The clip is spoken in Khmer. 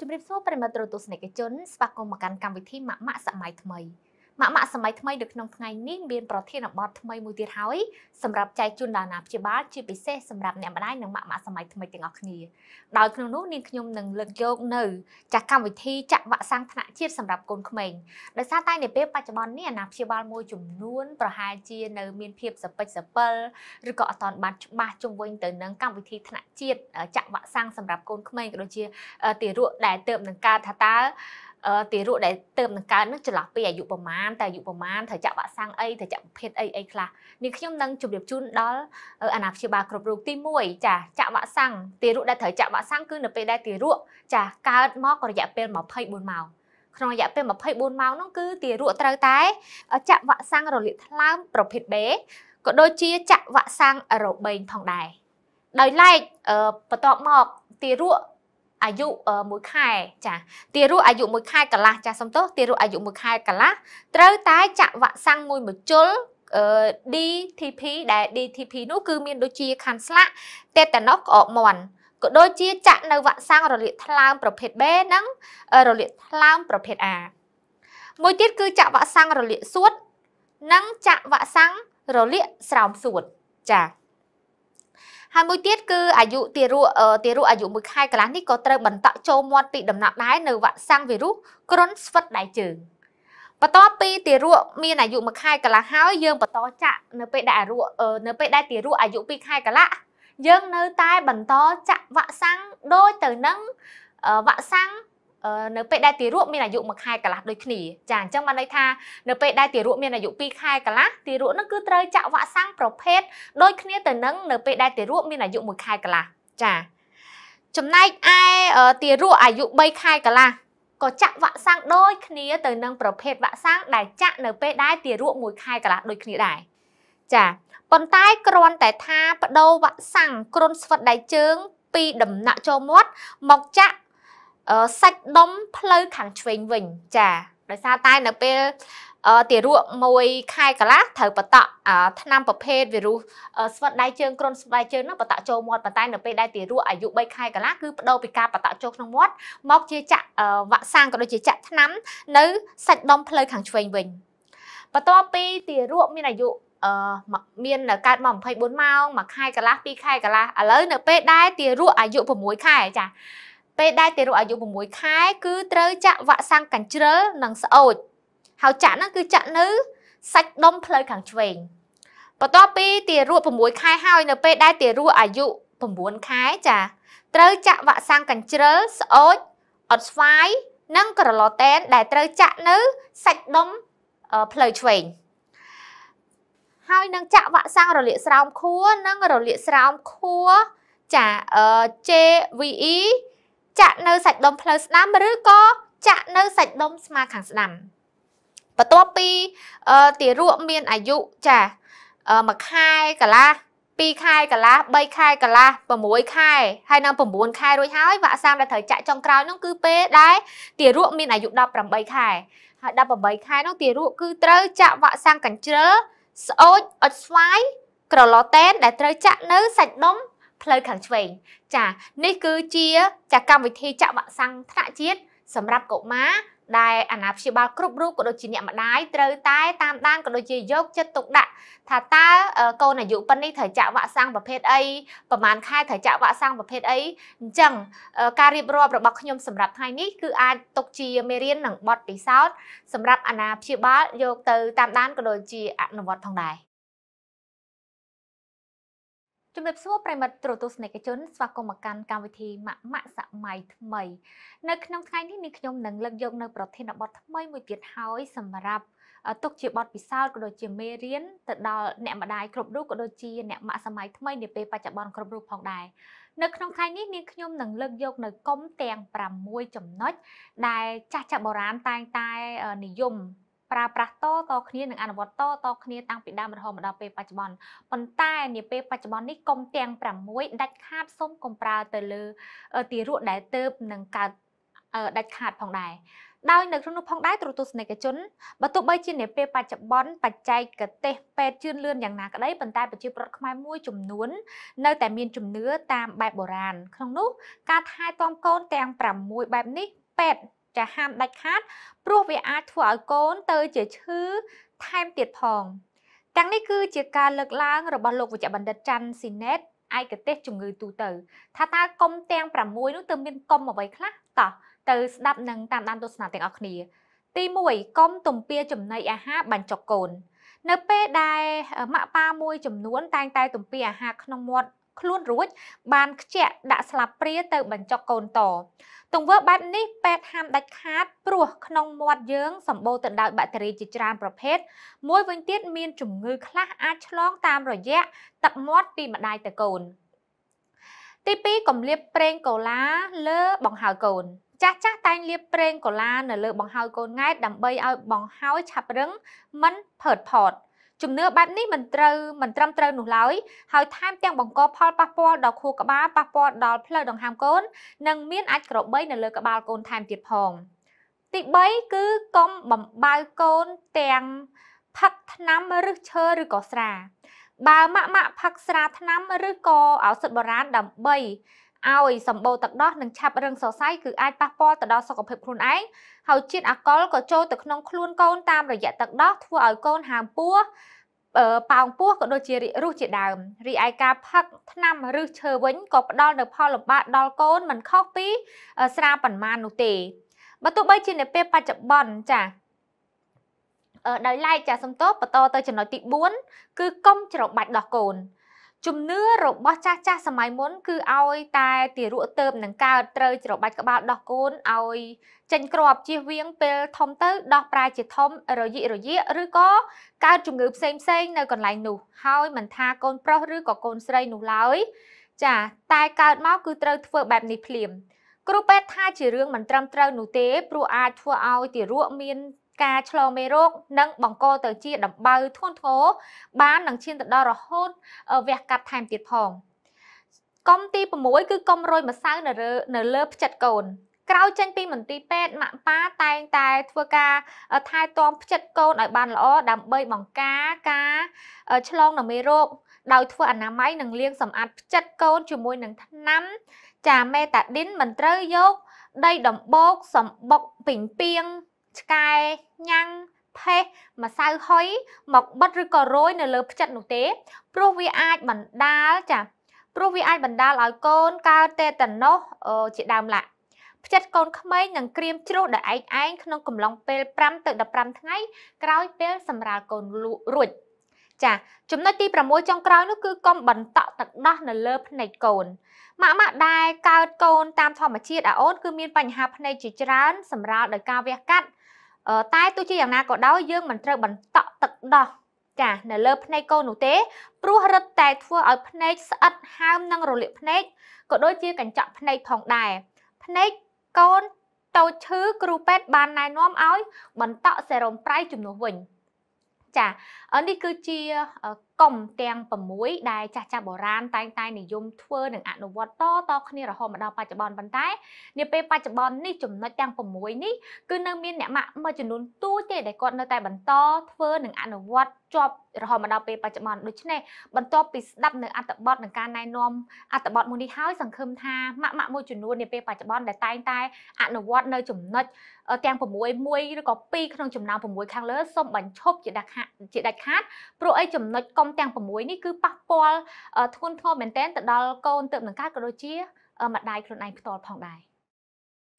ជំរាបសួរប្រិមត្តរទស្សនិកជន ស្វាគមន៍មកកាន់កម្មវិធីម៉ាក់ម៉ាក់សម័យថ្មី។ម៉ាក់ម៉ាក់សម័យថ្មីនៅក្នុងថ្ងៃនេះមានប្រធានបទថ្មីមួយទៀតហើយសម្រាប់ចែកជូនដល់អាណាព្យាបាលជាពិសេសសម្រាប់អ្នកម្ដាយនិងម៉ាក់ម៉ាក់សម័យថ្មីទាំងអស់គ្នាដោយក្នុងនោះនាងខ្ញុំនឹងលើកយកនៅចាស់កម្មវិធីចាក់វ៉ាក់សាំងថ្នាក់ជាតិសម្រាប់កូនក្មេងដោយសារតែនាពេលបច្ចុប្បន្ននេះអាណាព្យាបាលមួយចំនួនប្រហែលជានៅមានភាពសពេចសពិលឬក៏អត់ទាន់បានច្បាស់ជំវិញទៅនឹងកម្មវិធីថ្នាក់ជាតិចាក់វ៉ាក់សាំងសម្រាប់កូនក្មេងក៏ដូចជាទារកដែលទៅនឹងការថាតើទារកដែលเติมនឹងកើតនឹងចន្លោះពីអាយុប្រមាណតែអាយុប្រមាណត្រូវចាក់វ៉ាក់សាំងអីត្រូវចាក់ប្រភេទអីអីខ្លះនេះខ្ញុំនឹងជម្រាបជូនដល់អាណាព្យាបាលគ្រប់រូបទី1ចាចាក់វ៉ាក់សាំងទារកដែលត្រូវចាក់វ៉ាក់សាំងគឺនៅពេលដែលទារកចាកើតមករយៈពេល24ម៉ោងក្នុងរយៈពេល24ម៉ោងនោះគឺទារកត្រូវតែចាក់វ៉ាក់សាំងរលាកថ្លើមប្រភេទ B ក៏ដូចជាចាក់វ៉ាក់សាំងរបេងផងដែរដោយឡែកបន្ទាប់មកទារកអាយុ1ខែចាទារោគអាយុ1ខែកន្លះចាសំទោសទារោគអាយុ1ខែកន្លះត្រូវតែចាក់វ៉ាក់សាំងមួយមជុល DTP ដែល DTP នោះគឺមានដូចជាខាន់ស្លាក់តេតាណុសក្អកមាន់ក៏ដូចជា ចាក់នៅវ៉ាក់សាំងរលាកថ្លើមប្រភេទ B និងរលាកថ្លើមប្រភេទ A មួយទៀតគឺចាក់វ៉ាក់សាំងរលាកសួតនិងចាក់វ៉ាក់សាំងរលាកស្រោមសួតចា៎ហើយមួយទៀតគឺអាយុទារកទារកអាយុ1ខែកន្លះនេះក៏ត្រូវបន្តក់ចូលមាត់ពីដំណាក់ដែរនៅវ៉ាក់សាំងវីរុសគ្រុនស្វិតដៃជើងបន្ទាប់ពីទារកមានអាយុ1ខែកន្លះហើយយើងបន្តចាក់នៅពេលដែលអារុនៅពេលដែលទារកអាយុ2ខែកន្លះយើងនៅតែបន្តចាក់វ៉ាក់សាំងដូចទៅនឹងវ៉ាក់សាំងនៅពេលដែលទារកមានអាយុ1ខែកន្លះដូចគ្នាចាអញ្ចឹងបានន័យថានៅពេលដែលទារកមានអាយុ2ខែកន្លះទារកនឹងគឺត្រូវចាក់វ៉ាក់សាំងប្រភេទដូចគ្នាទៅនឹងនៅពេលដែលទារកមានអាយុ1ខែកន្លះចាចំណែកឯទារកអាយុ3ខែកន្លះក៏ចាក់វ៉ាក់សាំងដូចគ្នាទៅនឹងប្រភេទវ៉ាក់សាំងដែលចាក់នៅពេលដែលទារក1ខែកន្លះដូចគ្នាដែរចាប៉ុន្តែគ្រាន់តែថាបដូរវ៉ាក់សាំងគ្រុនស្វិតដៃជើងពីដំណាក់ចូលមាត់មកចាក់សាច់ដុំផ្លូវខាងឆ្វេងវិញចាដោយសារតែនៅពេលទារកមួយខែកន្លះត្រូវបតក់ឆ្នាំប្រភេទវីរុសស្វិតដៃជើងក្រុនស្វិតដៃជើងនោះបតក់ចូលមាត់ប៉ុន្តែនៅពេលដែលទារកអាយុ3ខែកន្លះគឺបដូរពីការបតក់ចូលក្នុងមាត់មកជាចាក់វ៉ាក់សាំងក៏ដូចជាចាក់ឆ្នាំ នៅសាច់ដុំផ្លូវខាងឆ្វេងវិញបន្ទាប់ពីទារកមានអាយុអឺមានកើតមក24ម៉ោង1ខែកន្លះ2ខែកន្លះឥឡូវនៅពេលដែលទារកអាយុ6ខែចាពេលដែលទារកអាយុ6ខែគឺត្រូវចាក់វ៉ាក់សាំងកញ្ជ្រឹលនិងស្អូចហើយចាក់ហ្នឹងគឺចាក់នៅសាច់ដុំផ្លូវខាងឆ្វេងបន្ទាប់ពីទារក6ខែហើយនៅពេលដែលទារកអាយុ9ខែចាត្រូវចាក់វ៉ាក់សាំងកញ្ជ្រឹលស្អូចអត់ស្វាយនិងក្រឡតែនដែលត្រូវចាក់នៅសាច់ដុំផ្លូវឆ្វេងហើយនឹងចាក់វ៉ាក់សាំងរលាកស្រោមខួរនិងរលាកស្រោមខួរចា JVE ចាក់នៅសាច់ដុំផ្លូវស្ដាំឬក៏ចាក់នៅសាច់ដុំស្មាខាងស្ដាំបន្ទាប់ពីទារកមានអាយុចាមួយខែកន្លះ2ខែកន្លះ3ខែកន្លះ6ខែហើយនៅ9ខែរួចហើយវ៉ាក់សាំដែលត្រូវចាក់ចុងក្រោយនោះគឺពេលដែលទារកមានអាយុ18ខែហើយ18ខែនោះទារកគឺត្រូវចាក់វ៉ាក់សាំងកញ្ជ្រឹលស្អូចអុចស្វាយក្រឡតេនដែលត្រូវចាក់នៅសាច់ដុំផ្លូវខាងឆ្វេងចានេះគឺជា ចាកម្មវិធីចាក់វ៉ាក់សាំងថ្នាក់ជាតិសម្រាប់កុមារដែលអាណាព្យាបាលគ្រប់រូបក៏ដូចជាអ្នកម្ដាយត្រូវតែតាមដានក៏ដូចជាយកចិត្តទុកដាក់ថាតើកូនអាយុប៉ុណ្នេះត្រូវចាក់វ៉ាក់សាំងប្រភេទអីប្រហែលខែត្រូវចាក់វ៉ាក់សាំងប្រភេទអីអញ្ចឹងការរៀបរាប់របស់ខ្ញុំសម្រាប់ថ្ងៃនេះគឺអាចទុកជាមេរៀននិងបទពិសោធន៍សម្រាប់អាណាព្យាបាលយកទៅតាមដានក៏ដូចជាអនុវត្តផងដែរជំរាបសួរប្រិមិត្តទស្សនិកជនស្វាគមន៍មកកាន់កម្មវិធីម៉ាក់ម៉ាក់សម័យថ្មី នៅក្នុងថ្ងៃនេះនេះខ្ញុំនឹងលើកយកនៅប្រធានបទថ្មីមួយទៀតហើយសម្រាប់ទុកជាបទពិសោធន៍ក៏ដូចជាមេរៀនទៅដល់អ្នកម្ដាយគ្រប់រូបក៏ដូចជាអ្នកម៉ាក់សម័យថ្មីនាពេលបច្ចុប្បន្នគ្រប់រូបផងដែរនៅក្នុងថ្ងៃនេះនាងខ្ញុំនឹងលើកយក នៅកុំទាំង6ចំណុចដែលចាស់ចាស់បុរាណតែងតែនិយមប្រើប្រាស់តតគ្នានិងអនុវត្តតតគ្នាតាំងពីដើមរហូតមកដល់ពេលបច្ចុប្បន្នប៉ុន្តែ នាពេលបច្ចុប្បន្ននេះកុំទាំង6ដាច់ខាតសូមកុំប្រើទៅលើទារកដែលទៅនឹងកើតដាច់ខាតផងដែរដោយនៅក្នុងនោះផងដែរទ្រទស្សនិកជនបើទោះបីជានាពេលបច្ចុប្បន្នបច្ចេកទេសពេទ្យជឿនលឿនយ៉ាងណាក្តីប៉ុន្តែប្រជាពលរដ្ឋខ្មែរមួយចំនួន នៅតែមានជំនឿតាមបែបបុរាណក្នុងនោះការថែទាំកូនទាំង6បែបនេះពេទ្យចាហាមដាច់ខាតព្រោះវាអាចធ្វើឲ្យកូន ទៅជាឈឺថែមទៀតផងទាំងនេះគឺជាការលើកឡើងរបស់លោកវេជ្ជបណ្ឌិតច័ន្ទស៊ីណេតឯកទេសជំងឺទូទៅ ថាតើកុំទាំង6នោះទៅមានកុំអ្វីខ្លះតោះទៅស្ដាប់និងតាមដានទស្សនាទាំងអស់គ្នា ទី1កុំទំពាចំណីអាហារបញ្ចុកកូននៅពេលដែលម៉ាក់ប៉ាមួយចំនួនតែងតែទំពាអាហារក្នុងមាត់ខ្លួនរួចបានខ្ជាក់ដាក់ស្លាបព្រាទៅបញ្ចុកកូនតទង្វើបែបនេះពេទ្យហាមដាច់ខាតព្រោះក្នុងមាត់យើងសម្បូរទៅដោយបាក់តេរីជាច្រើនប្រភេទមួយវិញទៀតមាន ជំងឺខ្លះអាចឆ្លងតាមរយៈទឹកមាត់ពីម្ដាយទៅកូន ទី2កំលាបប្រេងកូឡាលើបង្ហើយកូន ចាស់ចាស់តែងលាបប្រេងកូឡានៅលើ បង្ហើយកូនង៉ែតដើម្បីឲ្យបង្ហើយឆាប់រឹងមិនផើតផត់ជំនឿបែបនេះមិនត្រូវមិនត្រឹមត្រូវនោះឡើយហើយថែមទាំងបង្កផលប៉ះពាល់ដល់ខួរក្បាលប៉ះពាល់ដល់ផ្លូវដង្ហើមកូននិងមានអាចក្របីនៅលើក្បាលកូន ថែមទៀតផងទី3គឺកុំបំបៅកូនទាំងផឹកថ្នាំឬឈើឬក៏ស្រាបើម៉ាក់ម៉ាក់ផឹកស្រាថ្នាំឬក៏ឱសថបុរាណដើម្បីឲ្យសម្បូរទឹកដោះនិងឆាប់រឹងសរសៃគឺអាចប៉ះពាល់ទៅដល់សុខភាពខ្លួនឯងហើយជាតិអាកុលក៏ចូលទៅក្នុងខ្លួនកូនតាមរយៈទឹកដោះធ្វើឲ្យកូនហើមពោះប៉ោងពោះក៏ដូចជារសជាដើមរីឯការផឹកថ្នាំឬឈើវិញក៏ផ្ដល់នូវផលលំបាកដល់កូនមិនខុសពីស្រាប៉ុន្មាននោះទេបើទោះបីជានៅពេលបច្ចុប្បន្នចាដោយឡែកចាសំទោសបន្តទៅចំណុចទី4គឺកុំច្របាច់ដោះកូនជំនឿរបស់ចាស់ចាស់សម័យមុនគឺឲ្យតែទារកទៅនឹងកើតត្រូវច្របាច់ក្បាលដោះកូនឲ្យចេញក្របជៀសវាងពេលធំទៅដោះប្រែជាធំរយិករយិឬក៏កើតជំងឺផ្សេងផ្សេងនៅកន្លែងនោះហើយមិនថាកូនប្រុសឬក៏កូនស្រីនោះឡើយចាតែកើតមកគឺត្រូវធ្វើបែបនេះភ្លាមគ្រូពេទ្យថាជារឿងមិនត្រឹមត្រូវនោះទេព្រោះអាចធ្វើឲ្យទារកមានការឆ្លងមេរោគនិងបង្កទៅជាដំបៅធ្ងន់ធ្ងរបាននឹងឈានទៅដល់រហូតវះកាត់ថែមទៀតផងកុំទី6គឺកុំរោយម្សៅនៅលើនៅលើផ្ចិតកូនក្រោយចេញពីមន្ទីរពេទ្យម៉ាក់ប៉ាតែងតែធ្វើការថែទាំផ្ចិតកូនឲ្យបានល្អដើម្បីបង្ការការឆ្លងនឹងមេរោគដោយធ្វើអនាម័យនិងលាងសម្អាតផ្ចិតកូនជាមួយនឹងថ្នាំចាមេតាឌីនមិនត្រូវយកដីដំបូកសម្បុកពេញពីងឆ្កែញ៉ាំងផេះម្សៅហុយមកបិទឬក៏រោយនៅលើ ផ្ចិតនោះទេ ព្រោះវាអាចបណ្ដាលចាព្រោះវាអាចបណ្ដាលឲ្យកូន កើតតេតាណូសជាដើមឡាក់ផ្ចិតកូនក្មេងនឹងក្រៀមជ្រុះដោយឯងឯងក្នុងកំឡុងពេល5ទៅ15ថ្ងៃក្រោយពេលសម្រាលកូនលក់រួចចាចំណុចទី6ចុងក្រោយនោះគឺកុំបន្តក់ទឹកដោះនៅលើភ្នែកកូនម៉ាក់ម៉ាក់ដែលកើតកូន តាមធម្មជាតិអាអូនគឺមាន បញ្ហាភ្នែកជាច្រើន សម្រាប់ដោយការវះកាត់តែទោះជាយ៉ាងណាក៏ដោយយើងមិនត្រូវបន្តក់ទឹកដោះចានៅលើ ភ្នែកកូននោះទេព្រោះរឹតតែធ្វើឲ្យភ្នែកស្អិតហើមនិងរលាកភ្នែកក៏ដូចជាកញ្ចក់ភ្នែកផងដែរភ្នែកកូនតូចឈឺគ្រូពេទ្យបានណែនាំឲ្យ បន្តក់សេរ៉ូមប្រៃជំនួសវិញចានេះគឺជាកុំទាំង6ដែលចាស់ចាស់បុរាណតែងតែនិយមធ្វើនិងអនុវត្តតតគ្នារហូតមកដល់បច្ចុប្បន្នប៉ុន្តែនាពេលបច្ចុប្បន្ននេះចំណុចទាំង6នេះគឺនៅមានអ្នកម៉ាក់មួយចំនួនទូចទេដែលគាត់នៅតែបន្តធ្វើនិងអនុវត្តជាប់រហូតមកដល់ពេលបច្ចុប្បន្នដូច្នេះបន្ទាប់ពីស្ដាប់នៅអត្តបទនឹងការណែនាំអត្តបទមួយនេះហើយសង្ឃឹមថាម៉ាក់ម៉ាក់មួយចំនួននាពេលបច្ចុប្បន្នដែលតែងតែអនុវត្តនៅចំណុចទាំង6មួយឬក៏2ក្នុងចំណោម6ខាងលើសូមបញ្ឈប់ជាដាច់ខាតជាដាច់ខាតព្រោះអីចំណុចកុំទាំង6នេះគឺប៉ះពាល់ធ្ងន់ធ្ងរមែនទែនទៅដល់កូនទៅនឹងការក៏ដូចជាម្ដាយខ្លួនឯងផ្ទាល់ផងដែរ។